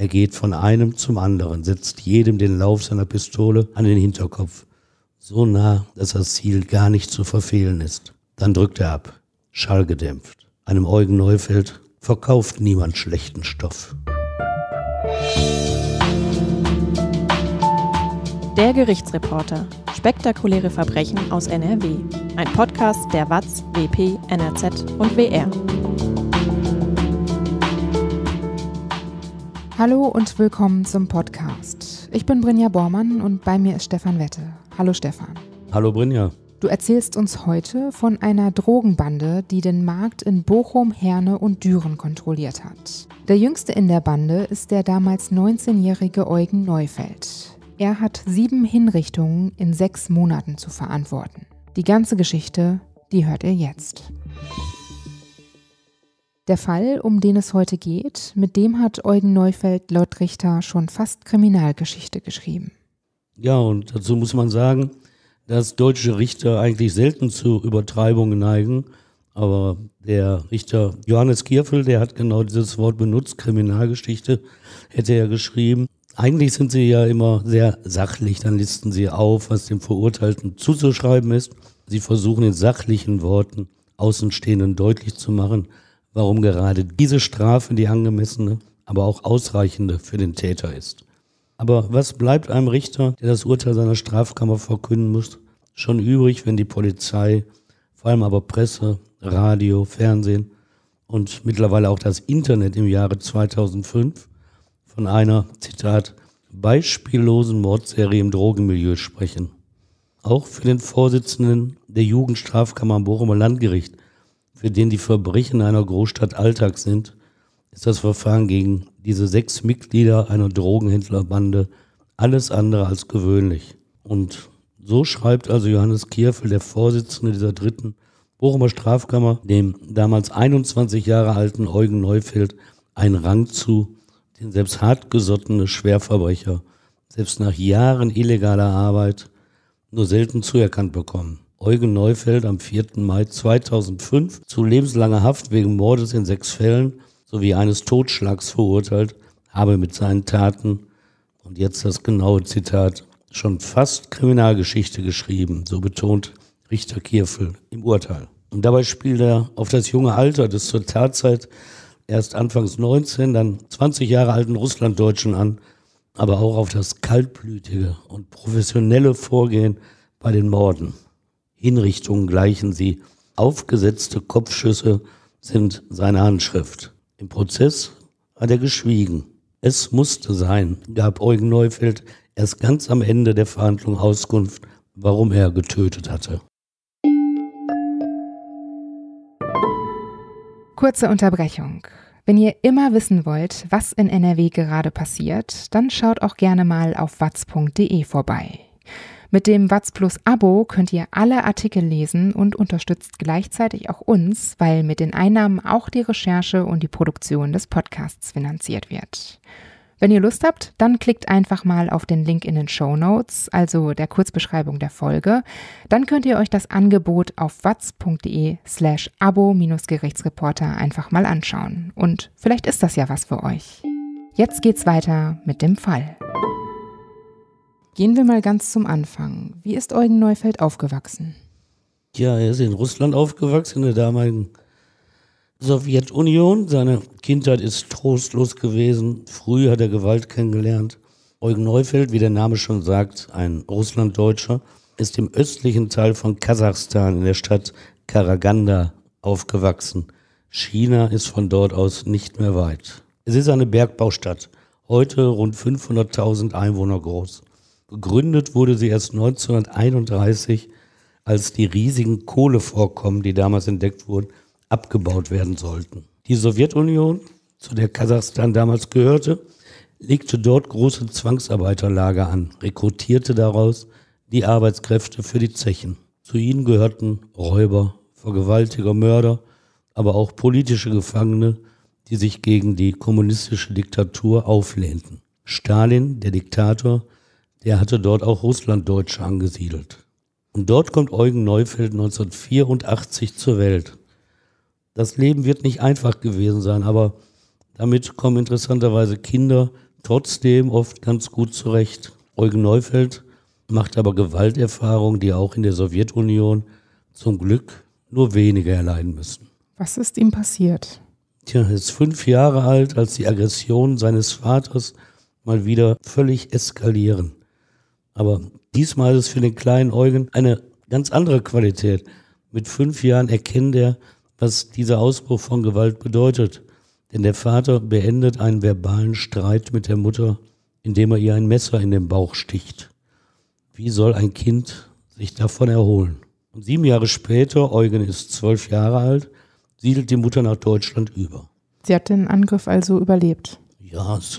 Er geht von einem zum anderen, setzt jedem den Lauf seiner Pistole an den Hinterkopf, so nah, dass das Ziel gar nicht zu verfehlen ist. Dann drückt er ab, schallgedämpft. Einem Eugen Neufeld verkauft niemand schlechten Stoff. Der Gerichtsreporter. Spektakuläre Verbrechen aus NRW. Ein Podcast der WAZ, WP, NRZ und WR. Hallo und willkommen zum Podcast. Ich bin Brinja Bormann und bei mir ist Stefan Wette. Hallo Stefan. Hallo Brinja. Du erzählst uns heute von einer Drogenbande, die den Markt in Bochum, Herne und Düren kontrolliert hat. Der jüngste in der Bande ist der damals 19-jährige Eugen Neufeld. Er hat sieben Hinrichtungen in sechs Monaten zu verantworten. Die ganze Geschichte, die hört ihr jetzt. Der Fall, um den es heute geht, mit dem hat Eugen Neufeld laut Richter schon fast Kriminalgeschichte geschrieben. Ja, und dazu muss man sagen, dass deutsche Richter eigentlich selten zu Übertreibungen neigen. Aber der Richter Johannes Kierfel, der hat genau dieses Wort benutzt, Kriminalgeschichte, hätte er geschrieben. Eigentlich sind sie ja immer sehr sachlich, dann listen sie auf, was dem Verurteilten zuzuschreiben ist. Sie versuchen in sachlichen Worten Außenstehenden deutlich zu machen, warum gerade diese Strafe die angemessene, aber auch ausreichende für den Täter ist. Aber was bleibt einem Richter, der das Urteil seiner Strafkammer verkünden muss, schon übrig, wenn die Polizei, vor allem aber Presse, Radio, Fernsehen und mittlerweile auch das Internet im Jahre 2005 von einer, Zitat, beispiellosen Mordserie im Drogenmilieu sprechen. Auch für den Vorsitzenden der Jugendstrafkammer am Bochumer Landgericht für den die Verbrechen einer Großstadt Alltag sind, ist das Verfahren gegen diese sechs Mitglieder einer Drogenhändlerbande alles andere als gewöhnlich. Und so schreibt also Johannes Kierfel, der Vorsitzende dieser dritten Bochumer Strafkammer, dem damals 21 Jahre alten Eugen Neufeld einen Rang zu, den selbst hartgesottene Schwerverbrecher, selbst nach Jahren illegaler Arbeit, nur selten zuerkannt bekommen. Eugen Neufeld am 4. Mai 2005 zu lebenslanger Haft wegen Mordes in sechs Fällen sowie eines Totschlags verurteilt, habe mit seinen Taten, und jetzt das genaue Zitat, schon fast Kriminalgeschichte geschrieben, so betont Richter Kierfel im Urteil. Und dabei spielt er auf das junge Alter des zur Tatzeit erst anfangs 19, dann 20 Jahre alten Russlanddeutschen an, aber auch auf das kaltblütige und professionelle Vorgehen bei den Morden. Hinrichtungen gleichen sie. Aufgesetzte Kopfschüsse sind seine Handschrift. Im Prozess hat er geschwiegen. Es musste sein, gab Eugen Neufeld erst ganz am Ende der Verhandlung Auskunft, warum er getötet hatte. Kurze Unterbrechung. Wenn ihr immer wissen wollt, was in NRW gerade passiert, dann schaut auch gerne mal auf watz.de vorbei. Mit dem Watz Plus Abo könnt ihr alle Artikel lesen und unterstützt gleichzeitig auch uns, weil mit den Einnahmen auch die Recherche und die Produktion des Podcasts finanziert wird. Wenn ihr Lust habt, dann klickt einfach mal auf den Link in den Show Notes, also der Kurzbeschreibung der Folge. Dann könnt ihr euch das Angebot auf watz.de slash abo-gerichtsreporter einfach mal anschauen. Und vielleicht ist das ja was für euch. Jetzt geht's weiter mit dem Fall. Gehen wir mal ganz zum Anfang. Wie ist Eugen Neufeld aufgewachsen? Ja, er ist in Russland aufgewachsen, in der damaligen Sowjetunion. Seine Kindheit ist trostlos gewesen. Früh hat er Gewalt kennengelernt. Eugen Neufeld, wie der Name schon sagt, ein Russlanddeutscher, ist im östlichen Teil von Kasachstan in der Stadt Karaganda aufgewachsen. China ist von dort aus nicht mehr weit. Es ist eine Bergbaustadt, heute rund 500.000 Einwohner groß. Gegründet wurde sie erst 1931, als die riesigen Kohlevorkommen, die damals entdeckt wurden, abgebaut werden sollten. Die Sowjetunion, zu der Kasachstan damals gehörte, legte dort große Zwangsarbeiterlager an, rekrutierte daraus die Arbeitskräfte für die Zechen. Zu ihnen gehörten Räuber, Vergewaltiger, Mörder, aber auch politische Gefangene, die sich gegen die kommunistische Diktatur auflehnten. Stalin, der Diktator, der hatte dort auch Russlanddeutsche angesiedelt. Und dort kommt Eugen Neufeld 1984 zur Welt. Das Leben wird nicht einfach gewesen sein, aber damit kommen interessanterweise Kinder trotzdem oft ganz gut zurecht. Eugen Neufeld macht aber Gewalterfahrungen, die auch in der Sowjetunion zum Glück nur wenige erleiden müssen. Was ist ihm passiert? Tja, er ist fünf Jahre alt, als die Aggressionen seines Vaters mal wieder völlig eskalieren. Aber diesmal ist es für den kleinen Eugen eine ganz andere Qualität. Mit fünf Jahren erkennt er, was dieser Ausbruch von Gewalt bedeutet. Denn der Vater beendet einen verbalen Streit mit der Mutter, indem er ihr ein Messer in den Bauch sticht. Wie soll ein Kind sich davon erholen? Und sieben Jahre später, Eugen ist zwölf Jahre alt, siedelt die Mutter nach Deutschland über. Sie hat den Angriff also überlebt. Ja, es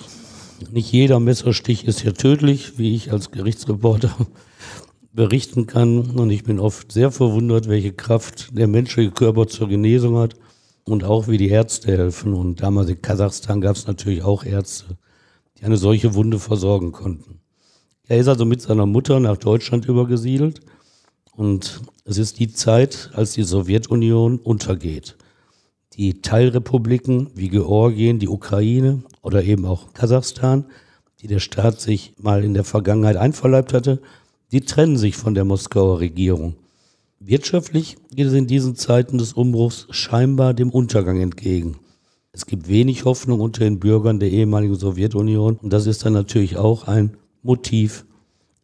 nicht jeder Messerstich ist hier tödlich, wie ich als Gerichtsreporter berichten kann. Und ich bin oft sehr verwundert, welche Kraft der menschliche Körper zur Genesung hat und auch wie die Ärzte helfen. Und damals in Kasachstan gab es natürlich auch Ärzte, die eine solche Wunde versorgen konnten. Er ist also mit seiner Mutter nach Deutschland übergesiedelt. Und es ist die Zeit, als die Sowjetunion untergeht die Teilrepubliken wie Georgien, die Ukraine oder eben auch Kasachstan, die der Staat sich mal in der Vergangenheit einverleibt hatte, die trennen sich von der Moskauer Regierung. Wirtschaftlich geht es in diesen Zeiten des Umbruchs scheinbar dem Untergang entgegen. Es gibt wenig Hoffnung unter den Bürgern der ehemaligen Sowjetunion und das ist dann natürlich auch ein Motiv,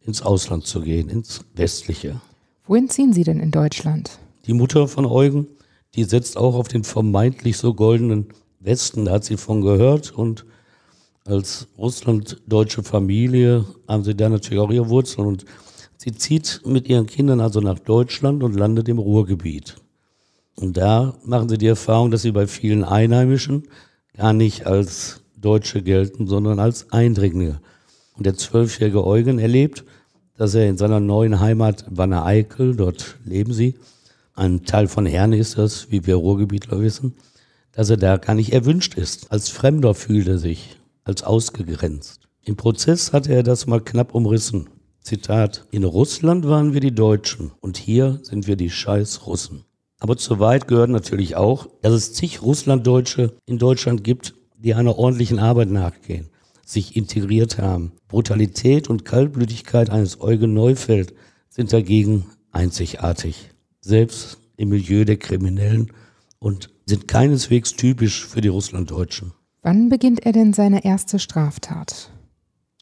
ins Ausland zu gehen, ins Westliche. Wohin ziehen Sie denn in Deutschland? Die Mutter von Eugen die setzt auch auf den vermeintlich so goldenen Westen, da hat sie von gehört. Und als russlanddeutsche Familie haben sie da natürlich auch ihre Wurzeln. Und sie zieht mit ihren Kindern also nach Deutschland und landet im Ruhrgebiet. Und da machen sie die Erfahrung, dass sie bei vielen Einheimischen gar nicht als Deutsche gelten, sondern als Eindringlinge. Und der zwölfjährige Eugen erlebt, dass er in seiner neuen Heimat Wanne-Eickel, dort leben sie, ein Teil von Herne ist das, wie wir Ruhrgebietler wissen, dass er da gar nicht erwünscht ist. Als Fremder fühlt er sich, als ausgegrenzt. Im Prozess hatte er das mal knapp umrissen. Zitat, in Russland waren wir die Deutschen und hier sind wir die scheiß Russen. Aber zu weit gehört natürlich auch, dass es zig Russlanddeutsche in Deutschland gibt, die einer ordentlichen Arbeit nachgehen, sich integriert haben. Brutalität und Kaltblütigkeit eines Eugen Neufeld sind dagegen einzigartig selbst im Milieu der Kriminellen und sind keineswegs typisch für die Russlanddeutschen. Wann beginnt er denn seine erste Straftat?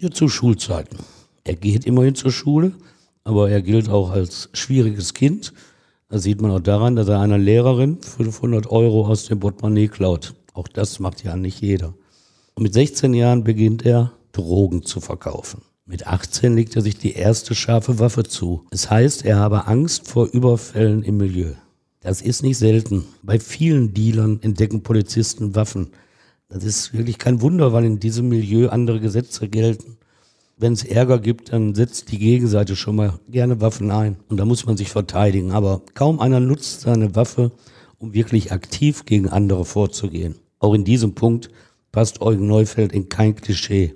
Ja, zu Schulzeiten. Er geht immerhin zur Schule, aber er gilt auch als schwieriges Kind. Da sieht man auch daran, dass er einer Lehrerin 500 Euro aus dem Portemonnaie klaut. Auch das macht ja nicht jeder. Und mit 16 Jahren beginnt er, Drogen zu verkaufen. Mit 18 legt er sich die erste scharfe Waffe zu. Es heißt, er habe Angst vor Überfällen im Milieu. Das ist nicht selten. Bei vielen Dealern entdecken Polizisten Waffen. Das ist wirklich kein Wunder, weil in diesem Milieu andere Gesetze gelten. Wenn es Ärger gibt, dann setzt die Gegenseite schon mal gerne Waffen ein. Und da muss man sich verteidigen. Aber kaum einer nutzt seine Waffe, um wirklich aktiv gegen andere vorzugehen. Auch in diesem Punkt passt Eugen Neufeld in kein Klischee.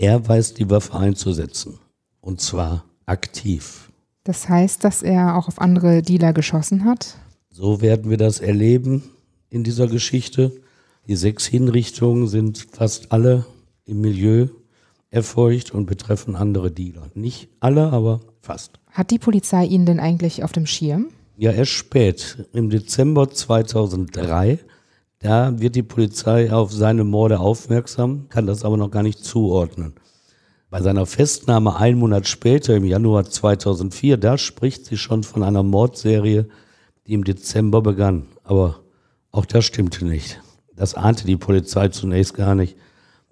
Er weiß, die Waffe einzusetzen. Und zwar aktiv. Das heißt, dass er auch auf andere Dealer geschossen hat? So werden wir das erleben in dieser Geschichte. Die sechs Hinrichtungen sind fast alle im Milieu erfolgt und betreffen andere Dealer. Nicht alle, aber fast. Hat die Polizei ihn denn eigentlich auf dem Schirm? Ja, erst spät. Im Dezember 2003 da wird die Polizei auf seine Morde aufmerksam, kann das aber noch gar nicht zuordnen. Bei seiner Festnahme einen Monat später, im Januar 2004, da spricht sie schon von einer Mordserie, die im Dezember begann. Aber auch das stimmte nicht. Das ahnte die Polizei zunächst gar nicht.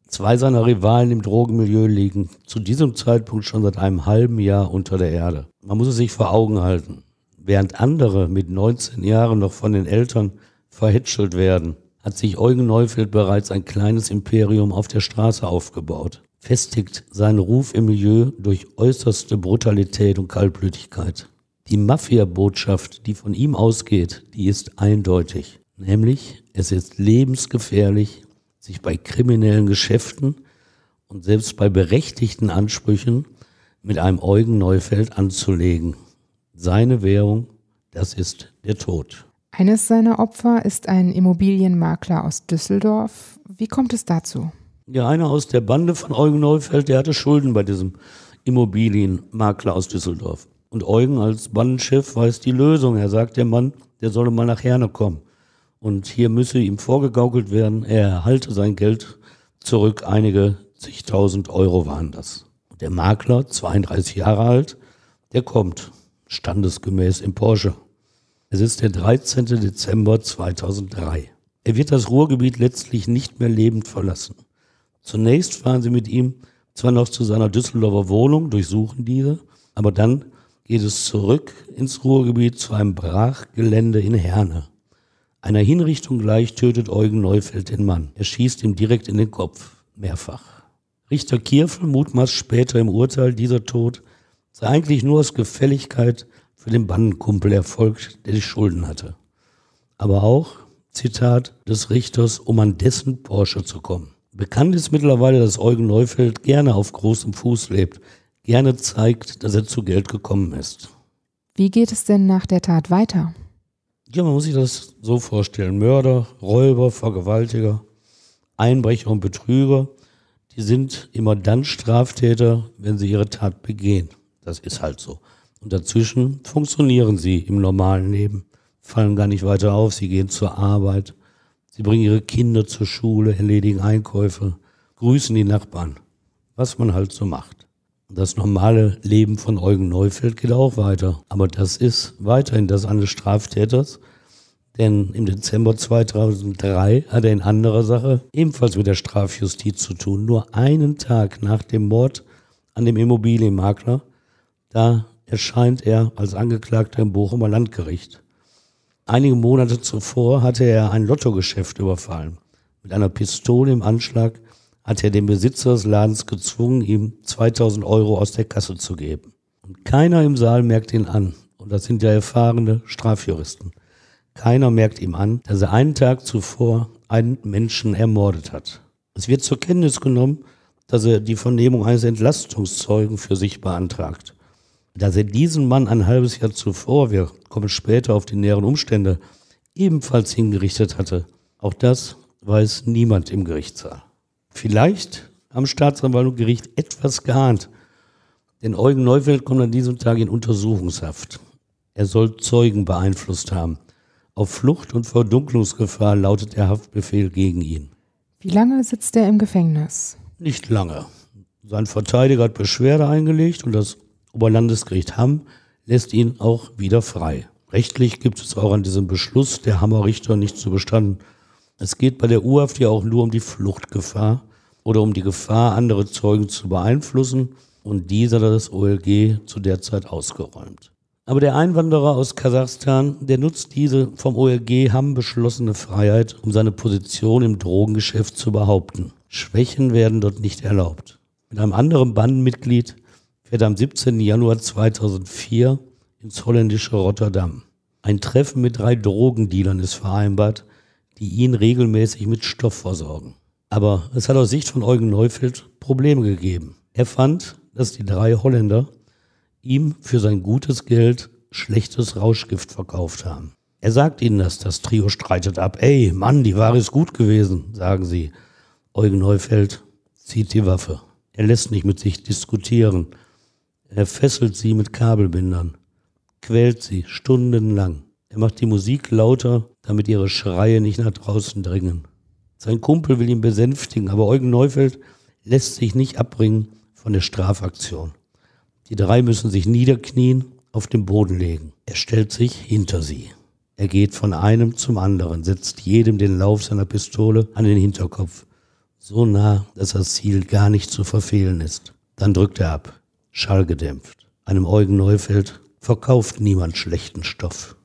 Zwei seiner Rivalen im Drogenmilieu liegen zu diesem Zeitpunkt schon seit einem halben Jahr unter der Erde. Man muss es sich vor Augen halten. Während andere mit 19 Jahren noch von den Eltern verhätschelt werden, hat sich Eugen Neufeld bereits ein kleines Imperium auf der Straße aufgebaut, festigt seinen Ruf im Milieu durch äußerste Brutalität und Kaltblütigkeit. Die Mafia-Botschaft, die von ihm ausgeht, die ist eindeutig. Nämlich, es ist lebensgefährlich, sich bei kriminellen Geschäften und selbst bei berechtigten Ansprüchen mit einem Eugen Neufeld anzulegen. Seine Währung, das ist der Tod. Eines seiner Opfer ist ein Immobilienmakler aus Düsseldorf. Wie kommt es dazu? Ja, einer aus der Bande von Eugen Neufeld, der hatte Schulden bei diesem Immobilienmakler aus Düsseldorf. Und Eugen als Bandenchef weiß die Lösung. Er sagt dem Mann, der solle mal nach Herne kommen. Und hier müsse ihm vorgegaukelt werden, er erhalte sein Geld zurück. Einige zigtausend Euro waren das. Der Makler, 32 Jahre alt, der kommt standesgemäß im Porsche es ist der 13. Dezember 2003. Er wird das Ruhrgebiet letztlich nicht mehr lebend verlassen. Zunächst fahren sie mit ihm zwar noch zu seiner Düsseldorfer Wohnung, durchsuchen diese, aber dann geht es zurück ins Ruhrgebiet zu einem Brachgelände in Herne. Einer Hinrichtung gleich tötet Eugen Neufeld den Mann. Er schießt ihm direkt in den Kopf, mehrfach. Richter Kierfel mutmaßt später im Urteil, dieser Tod sei eigentlich nur aus Gefälligkeit für den Bandenkumpel erfolgt, der die Schulden hatte. Aber auch, Zitat des Richters, um an dessen Porsche zu kommen. Bekannt ist mittlerweile, dass Eugen Neufeld gerne auf großem Fuß lebt, gerne zeigt, dass er zu Geld gekommen ist. Wie geht es denn nach der Tat weiter? Ja, man muss sich das so vorstellen. Mörder, Räuber, Vergewaltiger, Einbrecher und Betrüger, die sind immer dann Straftäter, wenn sie ihre Tat begehen. Das ist halt so. Und dazwischen funktionieren sie im normalen Leben, fallen gar nicht weiter auf, sie gehen zur Arbeit, sie bringen ihre Kinder zur Schule, erledigen Einkäufe, grüßen die Nachbarn, was man halt so macht. Das normale Leben von Eugen Neufeld geht auch weiter, aber das ist weiterhin das eines Straftäters, denn im Dezember 2003 hat er in anderer Sache ebenfalls mit der Strafjustiz zu tun, nur einen Tag nach dem Mord an dem Immobilienmakler, da erscheint er als Angeklagter im Bochumer Landgericht. Einige Monate zuvor hatte er ein Lottogeschäft überfallen. Mit einer Pistole im Anschlag hat er den Besitzer des Ladens gezwungen, ihm 2000 Euro aus der Kasse zu geben. Und keiner im Saal merkt ihn an. Und das sind ja erfahrene Strafjuristen. Keiner merkt ihm an, dass er einen Tag zuvor einen Menschen ermordet hat. Es wird zur Kenntnis genommen, dass er die Vernehmung eines Entlastungszeugen für sich beantragt dass er diesen Mann ein halbes Jahr zuvor, wir kommen später auf die näheren Umstände, ebenfalls hingerichtet hatte. Auch das weiß niemand im Gerichtssaal. Vielleicht haben Staatsanwalt und Gericht etwas geahnt, denn Eugen Neufeld kommt an diesem Tag in Untersuchungshaft. Er soll Zeugen beeinflusst haben. Auf Flucht und Verdunklungsgefahr lautet der Haftbefehl gegen ihn. Wie lange sitzt er im Gefängnis? Nicht lange. Sein Verteidiger hat Beschwerde eingelegt und das Oberlandesgericht Hamm lässt ihn auch wieder frei. Rechtlich gibt es auch an diesem Beschluss der Hammer Richter nicht zu bestanden. Es geht bei der UAF ja auch nur um die Fluchtgefahr oder um die Gefahr, andere Zeugen zu beeinflussen und dieser hat das OLG zu der Zeit ausgeräumt. Aber der Einwanderer aus Kasachstan, der nutzt diese vom OLG Hamm beschlossene Freiheit, um seine Position im Drogengeschäft zu behaupten. Schwächen werden dort nicht erlaubt. Mit einem anderen Bandenmitglied fährt am 17. Januar 2004 ins holländische Rotterdam. Ein Treffen mit drei Drogendealern ist vereinbart, die ihn regelmäßig mit Stoff versorgen. Aber es hat aus Sicht von Eugen Neufeld Probleme gegeben. Er fand, dass die drei Holländer ihm für sein gutes Geld schlechtes Rauschgift verkauft haben. Er sagt ihnen das, das Trio streitet ab. Ey, Mann, die Ware ist gut gewesen, sagen sie. Eugen Neufeld zieht die Waffe. Er lässt nicht mit sich diskutieren. Er fesselt sie mit Kabelbindern, quält sie stundenlang. Er macht die Musik lauter, damit ihre Schreie nicht nach draußen dringen. Sein Kumpel will ihn besänftigen, aber Eugen Neufeld lässt sich nicht abbringen von der Strafaktion. Die drei müssen sich niederknien, auf den Boden legen. Er stellt sich hinter sie. Er geht von einem zum anderen, setzt jedem den Lauf seiner Pistole an den Hinterkopf, so nah, dass das Ziel gar nicht zu verfehlen ist. Dann drückt er ab schallgedämpft. Einem Eugen Neufeld verkauft niemand schlechten Stoff.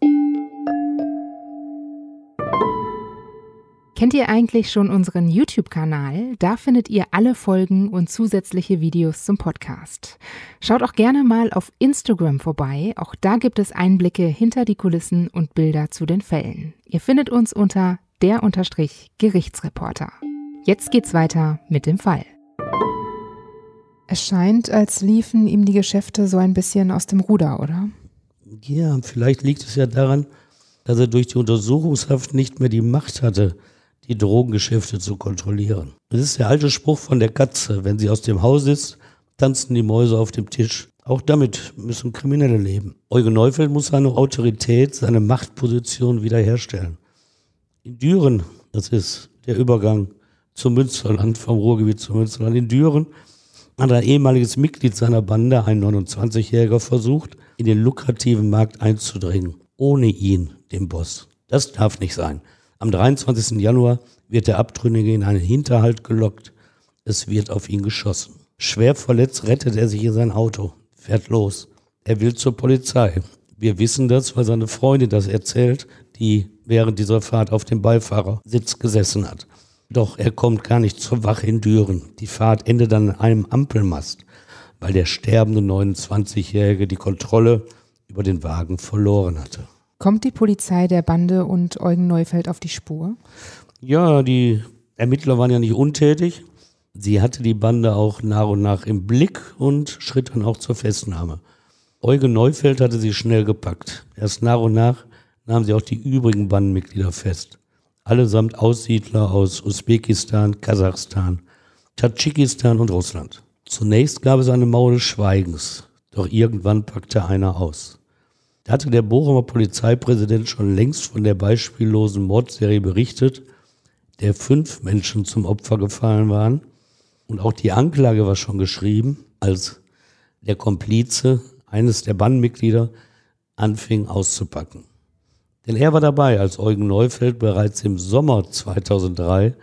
Kennt ihr eigentlich schon unseren YouTube-Kanal? Da findet ihr alle Folgen und zusätzliche Videos zum Podcast. Schaut auch gerne mal auf Instagram vorbei. Auch da gibt es Einblicke hinter die Kulissen und Bilder zu den Fällen. Ihr findet uns unter der Gerichtsreporter. Jetzt geht's weiter mit dem Fall. Es scheint, als liefen ihm die Geschäfte so ein bisschen aus dem Ruder, oder? Ja, vielleicht liegt es ja daran, dass er durch die Untersuchungshaft nicht mehr die Macht hatte, die Drogengeschäfte zu kontrollieren. Das ist der alte Spruch von der Katze, wenn sie aus dem Haus ist, tanzen die Mäuse auf dem Tisch. Auch damit müssen Kriminelle leben. Eugen Neufeld muss seine Autorität, seine Machtposition wiederherstellen. In Düren, das ist der Übergang zum Münsterland, vom Ruhrgebiet zum Münsterland, in Düren hat ein ehemaliges Mitglied seiner Bande, ein 29-Jähriger, versucht, in den lukrativen Markt einzudringen, ohne ihn, den Boss. Das darf nicht sein. Am 23. Januar wird der Abtrünnige in einen Hinterhalt gelockt. Es wird auf ihn geschossen. Schwer verletzt rettet er sich in sein Auto, fährt los. Er will zur Polizei. Wir wissen das, weil seine Freundin das erzählt, die während dieser Fahrt auf dem Beifahrersitz gesessen hat. Doch er kommt gar nicht zur Wache in Düren. Die Fahrt endet dann in einem Ampelmast, weil der sterbende 29-Jährige die Kontrolle über den Wagen verloren hatte. Kommt die Polizei der Bande und Eugen Neufeld auf die Spur? Ja, die Ermittler waren ja nicht untätig. Sie hatte die Bande auch nach und nach im Blick und schritt dann auch zur Festnahme. Eugen Neufeld hatte sie schnell gepackt. Erst nach und nach nahmen sie auch die übrigen Bandenmitglieder fest. Allesamt Aussiedler aus Usbekistan, Kasachstan, Tadschikistan und Russland. Zunächst gab es eine Mauer des Schweigens, doch irgendwann packte einer aus. Da hatte der Bochumer Polizeipräsident schon längst von der beispiellosen Mordserie berichtet, der fünf Menschen zum Opfer gefallen waren. Und auch die Anklage war schon geschrieben, als der Komplize, eines der Bandmitglieder, anfing auszupacken. Denn er war dabei, als Eugen Neufeld bereits im Sommer 2003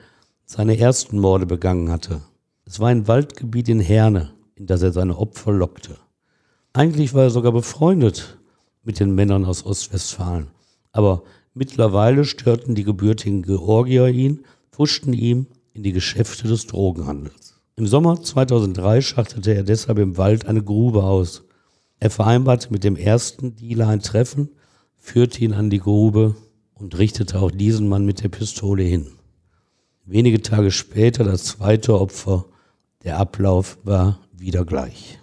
seine ersten Morde begangen hatte. Es war ein Waldgebiet in Herne, in das er seine Opfer lockte. Eigentlich war er sogar befreundet mit den Männern aus Ostwestfalen. Aber mittlerweile störten die gebürtigen Georgier ihn, pfuschten ihm in die Geschäfte des Drogenhandels. Im Sommer 2003 schachtete er deshalb im Wald eine Grube aus. Er vereinbarte mit dem ersten Dealer ein Treffen führte ihn an die Grube und richtete auch diesen Mann mit der Pistole hin. Wenige Tage später, das zweite Opfer, der Ablauf war wieder gleich.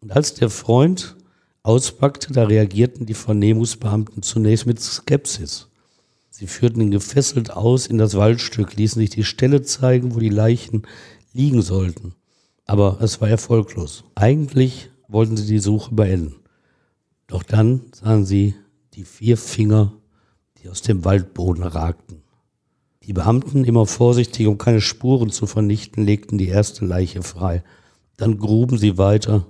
Und als der Freund auspackte, da reagierten die Vernehmungsbeamten zunächst mit Skepsis. Sie führten ihn gefesselt aus in das Waldstück, ließen sich die Stelle zeigen, wo die Leichen liegen sollten. Aber es war erfolglos. Eigentlich wollten sie die Suche beenden. Doch dann sahen sie die vier Finger, die aus dem Waldboden ragten. Die Beamten, immer vorsichtig, um keine Spuren zu vernichten, legten die erste Leiche frei. Dann gruben sie weiter,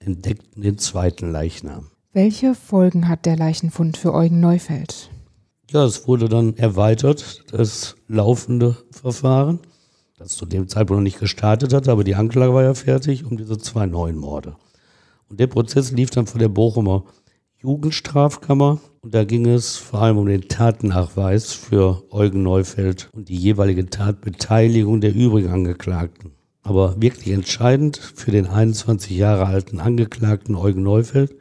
entdeckten den zweiten Leichnam. Welche Folgen hat der Leichenfund für Eugen Neufeld? Ja, es wurde dann erweitert, das laufende Verfahren, das zu dem Zeitpunkt noch nicht gestartet hatte, aber die Anklage war ja fertig um diese zwei neuen Morde. Und der Prozess lief dann vor der Bochumer Jugendstrafkammer. Und da ging es vor allem um den Tatnachweis für Eugen Neufeld und die jeweilige Tatbeteiligung der übrigen Angeklagten. Aber wirklich entscheidend für den 21 Jahre alten Angeklagten Eugen Neufeld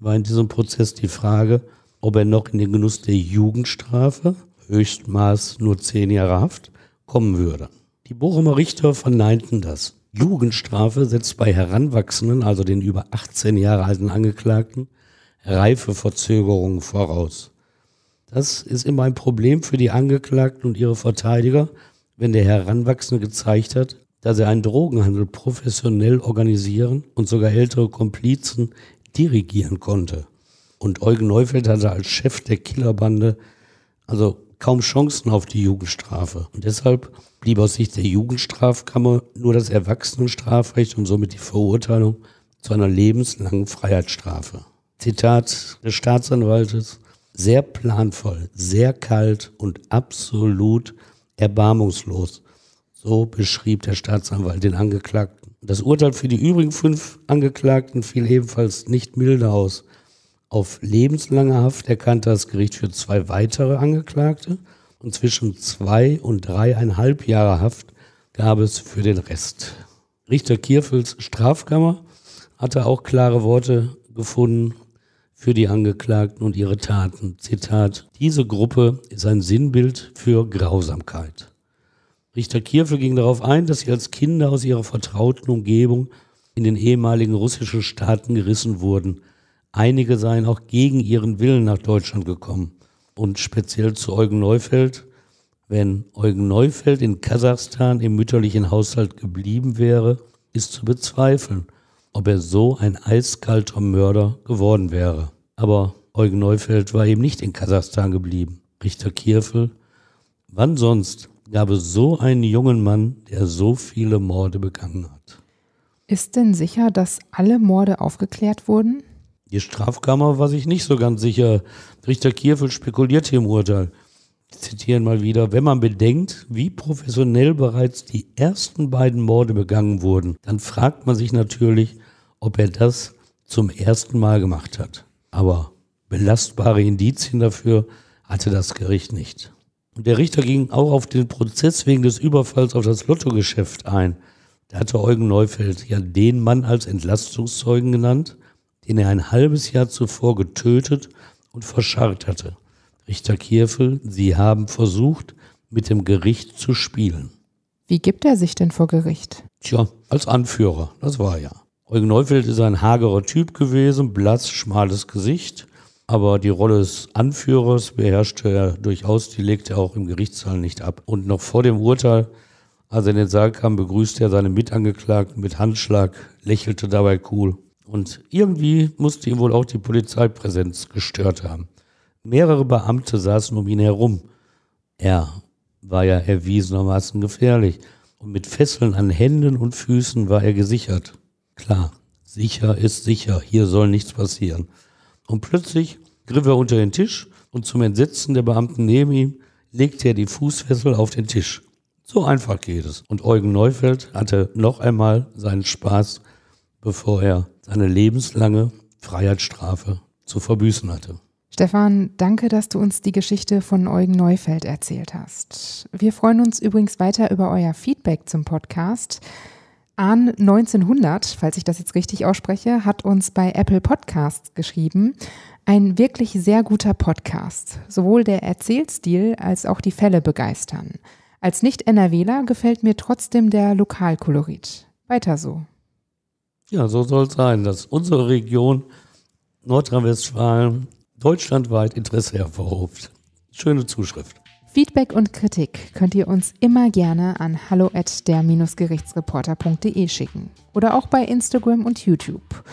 war in diesem Prozess die Frage, ob er noch in den Genuss der Jugendstrafe, Höchstmaß nur zehn Jahre Haft, kommen würde. Die Bochumer Richter verneinten das. Jugendstrafe setzt bei Heranwachsenden, also den über 18 Jahre alten Angeklagten, Reifeverzögerungen voraus. Das ist immer ein Problem für die Angeklagten und ihre Verteidiger, wenn der Heranwachsende gezeigt hat, dass er einen Drogenhandel professionell organisieren und sogar ältere Komplizen dirigieren konnte. Und Eugen Neufeld hatte als Chef der Killerbande also kaum Chancen auf die Jugendstrafe. Und deshalb blieb aus Sicht der Jugendstrafkammer nur das Erwachsenenstrafrecht und somit die Verurteilung zu einer lebenslangen Freiheitsstrafe. Zitat des Staatsanwaltes, sehr planvoll, sehr kalt und absolut erbarmungslos. So beschrieb der Staatsanwalt den Angeklagten. Das Urteil für die übrigen fünf Angeklagten fiel ebenfalls nicht milde aus. Auf lebenslange Haft erkannte das Gericht für zwei weitere Angeklagte und zwischen zwei und dreieinhalb Jahre Haft gab es für den Rest. Richter Kierfels Strafkammer hatte auch klare Worte gefunden für die Angeklagten und ihre Taten. Zitat, diese Gruppe ist ein Sinnbild für Grausamkeit. Richter Kierfe ging darauf ein, dass sie als Kinder aus ihrer vertrauten Umgebung in den ehemaligen russischen Staaten gerissen wurden. Einige seien auch gegen ihren Willen nach Deutschland gekommen. Und speziell zu Eugen Neufeld, wenn Eugen Neufeld in Kasachstan im mütterlichen Haushalt geblieben wäre, ist zu bezweifeln ob er so ein eiskalter Mörder geworden wäre. Aber Eugen Neufeld war eben nicht in Kasachstan geblieben. Richter Kierfel, wann sonst gab es so einen jungen Mann, der so viele Morde begangen hat? Ist denn sicher, dass alle Morde aufgeklärt wurden? Die Strafkammer war sich nicht so ganz sicher. Richter Kierfel spekulierte im Urteil zitieren mal wieder, wenn man bedenkt, wie professionell bereits die ersten beiden Morde begangen wurden, dann fragt man sich natürlich, ob er das zum ersten Mal gemacht hat. Aber belastbare Indizien dafür hatte das Gericht nicht. Und der Richter ging auch auf den Prozess wegen des Überfalls auf das Lottogeschäft ein. Da hatte Eugen Neufeld ja den Mann als Entlastungszeugen genannt, den er ein halbes Jahr zuvor getötet und verscharrt hatte. Richter Kierfel, Sie haben versucht, mit dem Gericht zu spielen. Wie gibt er sich denn vor Gericht? Tja, als Anführer, das war ja. Eugen Neufeld ist ein hagerer Typ gewesen, blass, schmales Gesicht. Aber die Rolle des Anführers beherrschte er durchaus, die legte er auch im Gerichtssaal nicht ab. Und noch vor dem Urteil, als er in den Saal kam, begrüßte er seine Mitangeklagten mit Handschlag, lächelte dabei cool. Und irgendwie musste ihm wohl auch die Polizeipräsenz gestört haben. Mehrere Beamte saßen um ihn herum. Er war ja erwiesenermaßen gefährlich. Und mit Fesseln an Händen und Füßen war er gesichert. Klar, sicher ist sicher, hier soll nichts passieren. Und plötzlich griff er unter den Tisch und zum Entsetzen der Beamten neben ihm legte er die Fußfessel auf den Tisch. So einfach geht es. Und Eugen Neufeld hatte noch einmal seinen Spaß, bevor er seine lebenslange Freiheitsstrafe zu verbüßen hatte. Stefan, danke, dass du uns die Geschichte von Eugen Neufeld erzählt hast. Wir freuen uns übrigens weiter über euer Feedback zum Podcast. An 1900, falls ich das jetzt richtig ausspreche, hat uns bei Apple Podcasts geschrieben, ein wirklich sehr guter Podcast. Sowohl der Erzählstil als auch die Fälle begeistern. Als Nicht-NRWler gefällt mir trotzdem der Lokalkolorit. Weiter so. Ja, so soll es sein, dass unsere Region Nordrhein-Westfalen deutschlandweit Interesse hervorruft. Schöne Zuschrift. Feedback und Kritik könnt ihr uns immer gerne an hallo at gerichtsreporterde schicken oder auch bei Instagram und YouTube.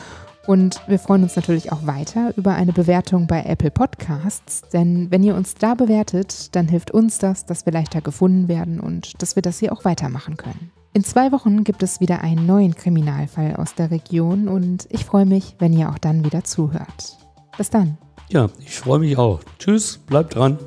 Und wir freuen uns natürlich auch weiter über eine Bewertung bei Apple Podcasts, denn wenn ihr uns da bewertet, dann hilft uns das, dass wir leichter gefunden werden und dass wir das hier auch weitermachen können. In zwei Wochen gibt es wieder einen neuen Kriminalfall aus der Region und ich freue mich, wenn ihr auch dann wieder zuhört. Bis dann. Ja, ich freue mich auch. Tschüss, bleibt dran.